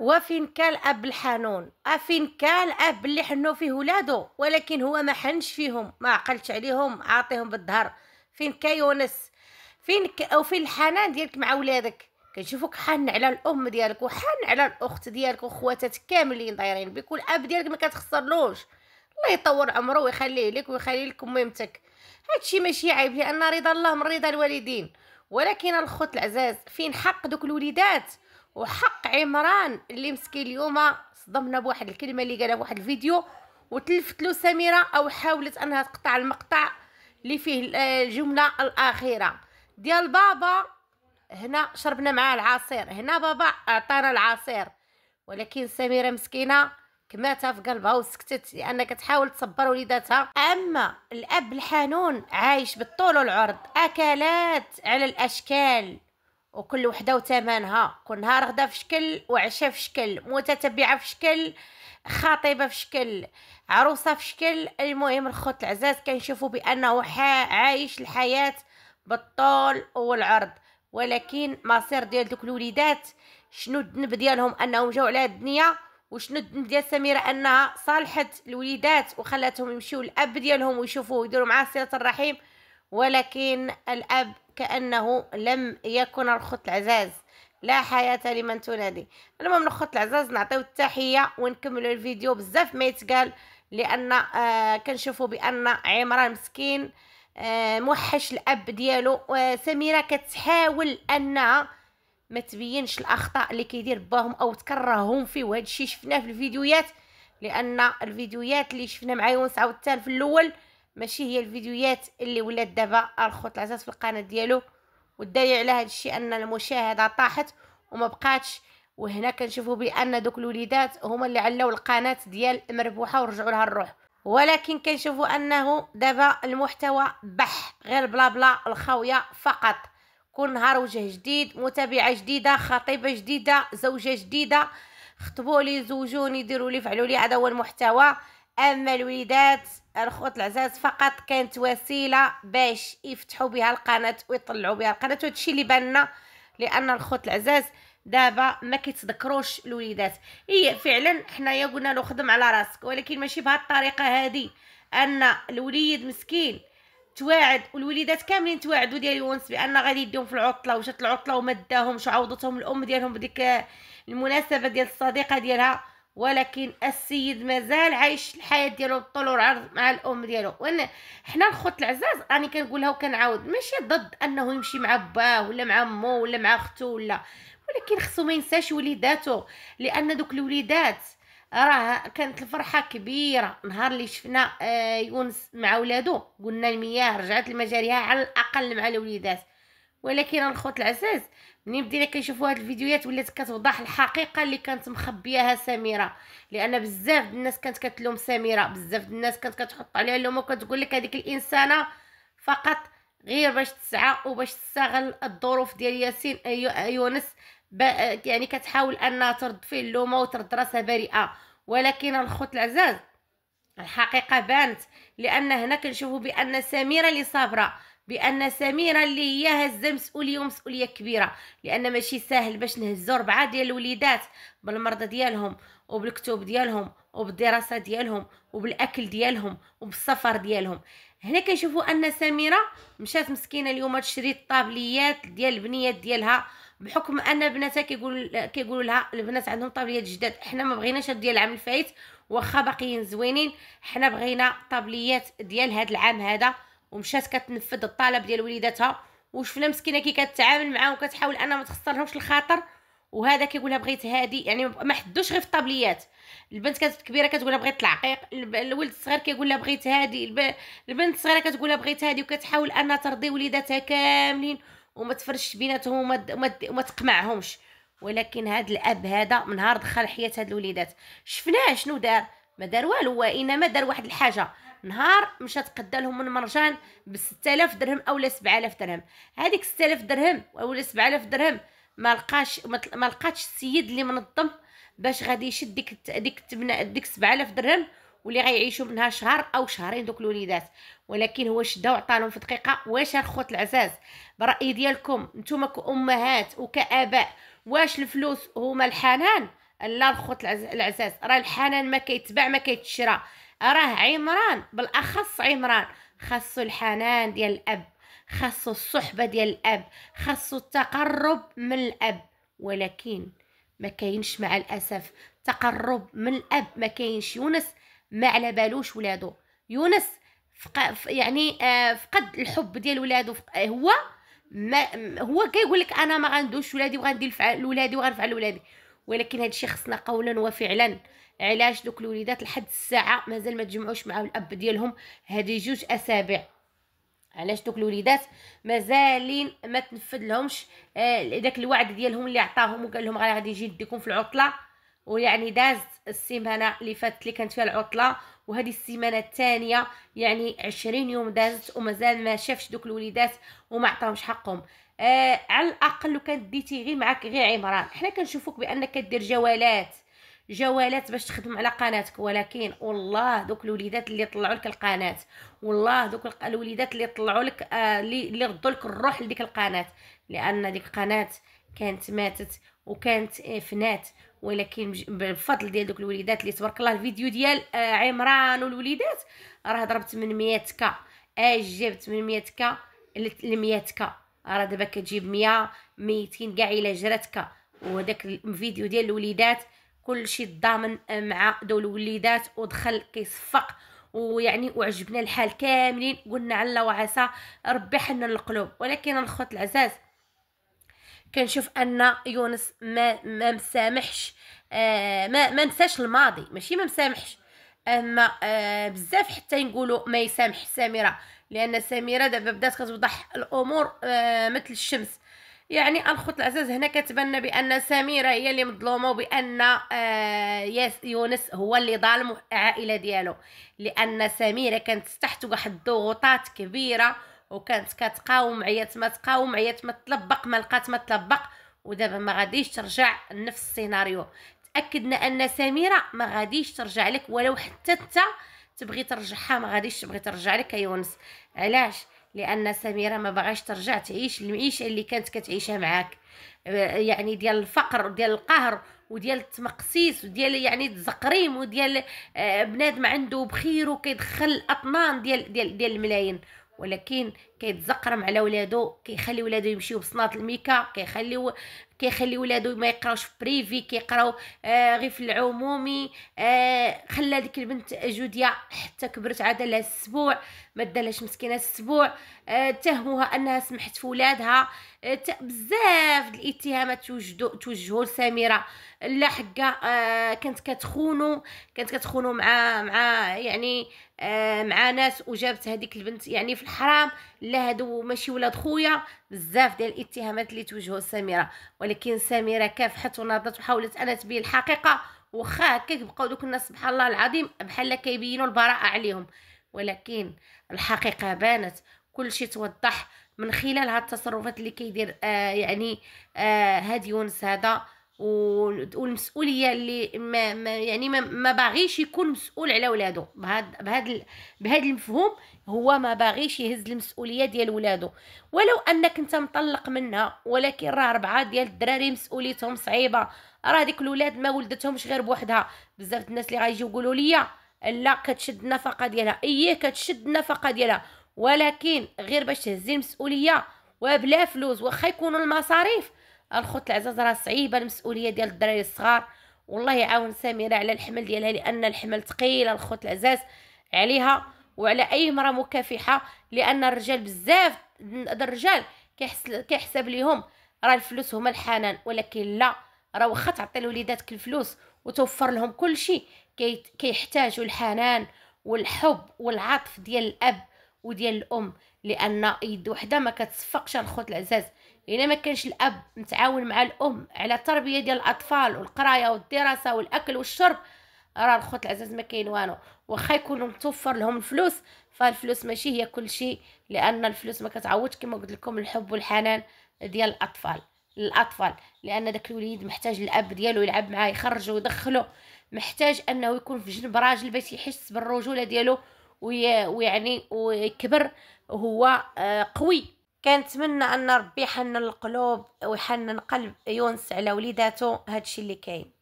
وفين كان الاب الحنون افين كان الاب اللي حنو فيه ولادو ولكن هو ما حنش فيهم ما عقلش عليهم عاطيهم بالظهر فين كا يونس فين ك... او فين الحنان ديالك مع ولادك كنشوفوك حن على الام ديالك وحن على الاخت ديالك وخواتاتك كاملين دايرين بك والاب ديالك ما كتخسرلوش الله يطول عمره ويخليه لك ويخلي لك ميمتك هادشي ماشي عيب لان رضا الله من رضا الوالدين ولكن الخوت العزاز فين حق دوك الوليدات وحق عمران اللي مسكين اليوم صدمنا بواحد الكلمه اللي قالها بواحد الفيديو وتلفت له سميره او حاولت انها تقطع المقطع اللي فيه الجمله الاخيره ديال بابا هنا شربنا معاه العصير هنا بابا عطانا العصير ولكن سميره مسكينه كماتها في قلبها وسكتت لان كتحاول تصبر وليداتها اما الاب الحنون عايش بالطول والعرض اكلات على الاشكال وكل وحده وثمنها نهار غدا في شكل وعشاء في شكل متتبعه في شكل خطيبه في شكل عروسه في شكل المهم الخوت العزاز كنشوفوا بانه عايش الحياه بالطول والعرض ولكن مصير ديال دوك الوليدات شنو الذنب ديالهم انهم جاو على الدنيا وشنو الذنب ديال سميره انها صالحت الوليدات وخلاتهم يمشيو للاب ديالهم ويشوفوه يديروا معاه صله الرحيم ولكن الاب كأنه لم يكن الخط العزاز لا حياة لمن تنادي المهم الخط العزاز نعطيو التحية ونكملوا الفيديو بزاف ما يتقال لأن آه كنشوفوا بأن عمران مسكين آه موحش الأب ديالو سميرة كتحاول أنها ما تبينش الأخطاء اللي كيدير باهم أو تكرههم فيه وهذا الشيء شفناه في الفيديوهات لأن الفيديوهات اللي شفنا مع يونس عاوتاني في الأول ماشي هي الفيديوهات اللي ولات دابا الخوت العزاز في القناه ديالو والدليل على هذا الشيء ان المشاهده طاحت وما بقاتش وهنا كنشوفوا بان دوك الوليدات هما اللي علاو القناه ديال مربوحه ورجعوا لها الروح ولكن كنشوفوا انه دابا المحتوى بح غير بلا بلا الخاويه فقط كل نهار وجه جديد متابعه جديده خطيبه جديده زوجه جديده خطبوا لي زوجوني ديروا لي فعلوا لي هذا هو المحتوى اما الوليدات الخوت العزاز فقط كانت وسيله باش يفتحوا بها القناه ويطلعوا بها القناه وهذا الشيء اللي بان لان الخوت العزاز دابا ما كيتذكروش الوليدات هي فعلا حنايا قلنا له خدم على راسك ولكن ماشي بهذه الطريقه هذه ان الوليد مسكين تواعد والوليدات كاملين تواعدوا ديال يونس بان غادي يديهم في العطله وجات العطله وما داهمش عوضتهم الام ديالهم بديك المناسبه ديال الصديقه ديالها ولكن السيد مازال عايش الحياه ديالو طول والعرض مع الام ديالو وانا حنا الخوت العزاز راني كنقولها وكنعاود ماشي ضد انه يمشي مع باه ولا مع مو ولا مع اختو ولا ولكن خصو ما ينساش وليداتو لان دوك الوليدات راه كانت الفرحه كبيره نهار اللي شفنا آه، يونس مع ولادو قلنا المياه رجعت لمجاريها على الاقل مع الوليدات ولكن الخوت العزاز منين بدينا كنشوفوا هاد الفيديوهات ولات كتوضح الحقيقه اللي كانت مخبياها سميره لان بزاف د الناس كانت كتلوم سميره بزاف د الناس كانت كتحط عليها اللوم وكتقول لك هذيك الانسانه فقط غير باش تسعى وباش تستغل الظروف ديال ياسين يونس يعني كتحاول انها ترد فيه اللومه وترد راسها بريئه ولكن الخوت العزاز الحقيقه بانت لان هنا كنشوفوا بان سميره اللي صابره بان سميره اللي هي هزه مسؤوليه ومسؤوليه كبيره لان ماشي ساهل باش نهزو ربعه ديال الوليدات بالمرضى ديالهم وبالكتب ديالهم وبالدراسه ديالهم وبالاكل ديالهم وبالسفر ديالهم هنا كنشوفوا ان سميره مشات مسكينه اليوم تشري الطابليات ديال البنيات ديالها بحكم ان بناتها كيقول كيقولوا لها البنات عندهم طابليات جداد حنا ما بغيناش ديال العام الفايت واخا باقيين زوينين حنا بغينا طابليات ديال هاد العام هذا ومشات كتنفذ الطلب ديال وليداتها وشفنا مسكينه كي كتعامل معاهم وكتحاول انها ما تخسرهمش الخاطر وهذا كيقولها بغيت هادي يعني ما حدوش غير في الطابليات البنت كبيره كتقولها بغيت العقيق الولد الصغير كيقول لها بغيت هادي البنت الصغيره كتقولها بغيت هادي وكتحاول انها ترضي وليداتها كاملين وما تفرش بيناتهم وما وما تقمعهمش ولكن هاد الاب هذا من نهار دخل حياه هاد الوليدات شفناه شنو دار ما دار والو وانما دار واحد الحاجه نهار مشات تقدا لهم من مرجان ب 6000 درهم اولا 7000 درهم هذيك 6000 درهم اولا 7000 درهم ما لقاش ما لقاتش السيد اللي منظم باش غادي يشد ديك ديك ديك 7000 درهم واللي غيعيشوا منها شهر او شهرين دوك الوليدات ولكن هو شدا لهم في دقيقه واش الخوت العزاز برايي ديالكم نتوما كامهات وكاباء واش الفلوس هما الحنان لا الخوت العزاز راه الحنان ما كيتباع ما كيتشرى راه عمران بالاخص عمران خاصو الحنان ديال الاب خاصو الصحبه ديال الاب خاصو التقرب من الاب ولكن ما كاينش مع الاسف تقرب من الاب ما كاينش يونس ما على بالوش ولادو يونس فق... ف... يعني آه، فقد الحب ديال ولادو هو ما هو كيقول لك انا ما غندوش ولادي وغندير لولادي وغنفعل لولادي ولكن هادشي خصنا قولا وفعلا علاش دوك الوليدات لحد الساعه مازال ما تجمعوش مع الاب ديالهم هذه جوج اسابيع علاش دوك الوليدات مازالين ما تنفذ لهمش آه، داك الوعد ديالهم اللي عطاهم وقال لهم غادي غادي يديكم في العطله ويعني دازت السيمانه اللي فاتت اللي كانت فيها العطله وهذه السيمانه الثانيه يعني عشرين يوم دازت ومازال ما شافش دوك الوليدات وما عطاهمش حقهم آه على الاقل لو كانت ديتي غير معاك غير عمران حنا كنشوفوك بانك كدير جوالات جوالات باش تخدم على قناتك ولكن والله دوك الوليدات اللي طلعوا لك القناه والله دوك الوليدات اللي طلعوا لك آه، اللي آه ردوا لك الروح لديك القناه لان ديك القناه كانت ماتت وكانت فنات ولكن بفضل ديال دوك الوليدات اللي تبارك الله الفيديو ديال آه عمران والوليدات راه ضرب 800 كا اش جاب 800 كا ل 100 كا راه دابا كتجيب 100 200 كاع الا جراتك وهداك الفيديو ديال الوليدات كلشي ضامن مع دو الوليدات ودخل كيصفق ويعني وعجبنا الحال كاملين قلنا علا وعسى ربي حنا القلوب ولكن الخوت العزاز كنشوف ان يونس ما ما مسامحش آه ما ما نساش الماضي ماشي ما مسامحش اما آه بزاف حتى نقولوا ما يسامح سميره لان سميره دابا بدات كتوضح الامور آه مثل الشمس يعني الخط العزاز هنا كتبان بان سميره هي اللي مظلومه وبان آه يونس هو اللي ظالم العائله ديالو لان سميره كانت تحت واحد الضغوطات كبيره وكانت كتقاوم عيات ما تقاوم عيات ما تطبق ما لقات ما تطبق ودابا ما غاديش ترجع نفس السيناريو تاكدنا ان سميره ما غاديش ترجع لك ولو حتى انت تبغي ترجعها ما غاديش تبغي ترجع لك يونس علاش لان سميره ما باغاش ترجع تعيش المعيشه اللي كانت كتعيشها معاك آه، يعني ديال الفقر وديال القهر وديال التمقسيس وديال يعني الزقريم وديال آه، بنادم عنده بخير وكيدخل الاطنان ديال ديال ديال الملايين ولكن كيتزقرم على ولادو كيخلي ولادو يمشيو بصنات الميكا كيخليو كيخلي ولادو ما يقراوش بريفي كيقراو آه غير في العمومي آه خلى ديك البنت جوديا حتى كبرت عاد لها السبوع ما دالهاش مسكينه السبوع آه تهموها انها سمحت في ولادها آه بزاف الاتهامات توجدوا توجهوا لسميره لا حقا آه كانت كتخونو كانت كتخونو مع مع يعني آه مع ناس وجابت هذيك البنت يعني في الحرام لا هادو ماشي ولاد خويا بزاف ديال الاتهامات اللي توجهوا سميره ولكن سميره كافحت وناضت وحاولت انا تبين الحقيقه واخا هكاك كيبقاو دوك الناس سبحان الله العظيم بحال كيبينوا البراءه عليهم ولكن الحقيقه بانت كلشي توضح من خلال هاد التصرفات اللي كيدير آه يعني آه هاد يونس هذا والمسؤوليه اللي ما, ما يعني ما, ما باغيش يكون مسؤول على ولاده بهاد بهاد بهاد المفهوم هو ما باغيش يهز المسؤوليه ديال ولاده ولو انك انت مطلق منها ولكن راه ربعه ديال الدراري مسؤوليتهم صعيبه راه ديك الاولاد ما ولدتهمش غير بوحدها بزاف الناس اللي غيجيو يقولوا لي لا كتشد النفقه ديالها اي كتشد النفقه ديالها ولكن غير باش تهزي المسؤوليه وبلا فلوس واخا يكونوا المصاريف الخوت العزاز راه صعيبه المسؤوليه ديال الدراري الصغار والله يعاون سميره على الحمل ديالها لان الحمل ثقيل الخوت العزاز عليها وعلى اي امراه مكافحه لان الرجال بزاف الرجال كيحس كيحسب ليهم راه الفلوس هما الحنان ولكن لا راه واخا تعطي لوليداتك الفلوس وتوفر لهم كل شيء كي كيحتاجوا الحنان والحب والعطف ديال الاب وديال الام لان يد وحده ما كتصفقش الخوت العزاز الا ما كانش الاب متعاون مع الام على التربيه ديال الاطفال والقرايه والدراسه والاكل والشرب راه الخوت العزاز ما كاين والو واخا يكونوا متوفر لهم الفلوس فالفلوس ماشي هي كل شيء لان الفلوس ما كتعوضش كما قلت لكم الحب والحنان ديال الاطفال للاطفال لان داك الوليد محتاج الاب ديالو يلعب معاه يخرجه ويدخله محتاج انه يكون في جنب راجل باش يحس بالرجوله ديالو ويعني ويكبر وهو آه، قوي كنتمنى ان ربي يحنن القلوب ويحنن قلب يونس على وليداتو هادشي اللي كاين